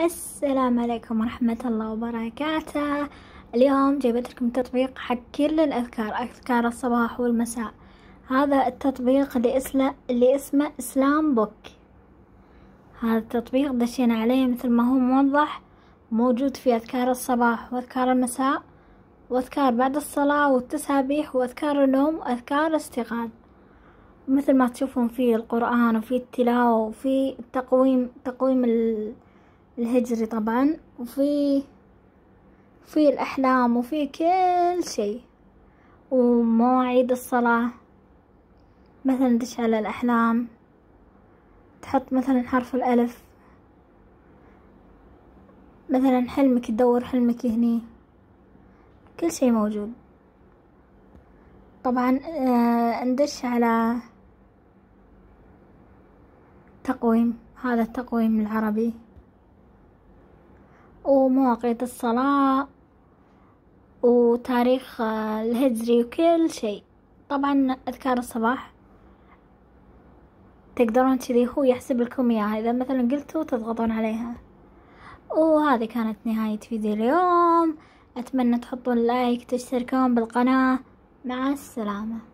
السلام عليكم ورحمة الله وبركاته اليوم جيبت لكم تطبيق حق كل الأذكار أذكار الصباح والمساء هذا التطبيق اللي, اسلا اللي اسمه إسلام بوك هذا التطبيق دشينا عليه مثل ما هو موضح موجود فيه أذكار الصباح وأذكار المساء وأذكار بعد الصلاة والتسابيح وأذكار النوم وأذكار الاستيقاظ مثل ما تشوفون فيه القرآن وفيه التلاوة وفيه التقويم تقويم ال الهجري طبعا وفي في الأحلام وفي كل شيء ومواعيد الصلاة مثلا دش على الأحلام تحط مثلا حرف الألف مثلا حلمك تدور حلمك هني كل شيء موجود طبعا آه، ندش على تقويم هذا التقويم العربي ومواقيت الصلاة وتاريخ الهجري وكل شيء طبعا أذكار الصباح تقدرون كذي هو يحسب لكم إياها إذا مثلا قلتوا تضغطون عليها وهذه كانت نهاية فيديو اليوم أتمنى تحطون لايك تشتركون بالقناة مع السلامة